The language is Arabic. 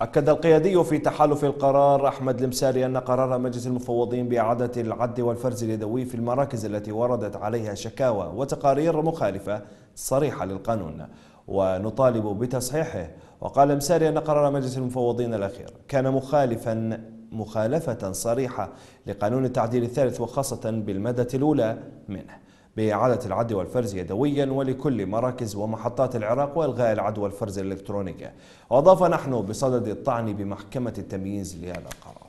أكد القيادي في تحالف القرار أحمد المساري أن قرار مجلس المفوضين بإعادة العد والفرز اليدوي في المراكز التي وردت عليها شكاوى وتقارير مخالفة صريحة للقانون ونطالب بتصحيحه وقال المساري أن قرار مجلس المفوضين الأخير كان مخالفا مخالفة صريحة لقانون التعديل الثالث وخاصة بالمادة الأولى منه بإعادة العد والفرز يدويا ولكل مراكز ومحطات العراق وإلغاء العد والفرز الإلكترونية وأضاف نحن بصدد الطعن بمحكمة التمييز لهذا القرار